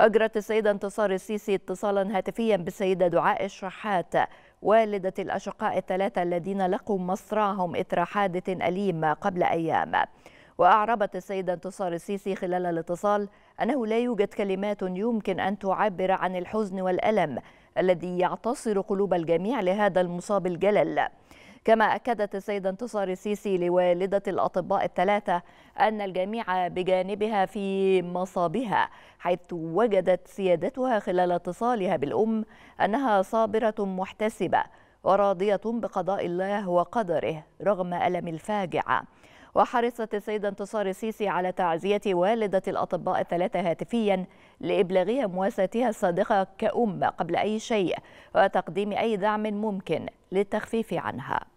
أجرت السيدة انتصار السيسي اتصالا هاتفيا بالسيدة دعاء الشحات والدة الأشقاء الثلاثة الذين لقوا مصرعهم إثر حادث أليم قبل أيام وأعربت السيدة انتصار السيسي خلال الاتصال أنه لا يوجد كلمات يمكن أن تعبر عن الحزن والألم الذي يعتصر قلوب الجميع لهذا المصاب الجلل كما أكدت السيدة انتصار السيسي لوالدة الأطباء الثلاثة أن الجميع بجانبها في مصابها حيث وجدت سيادتها خلال اتصالها بالأم أنها صابرة محتسبة وراضية بقضاء الله وقدره رغم ألم الفاجعة وحرصت السيدة انتصار السيسي على تعزية والدة الأطباء الثلاثة هاتفيا لإبلاغها مواساتها الصادقة كأم قبل أي شيء وتقديم أي دعم ممكن للتخفيف عنها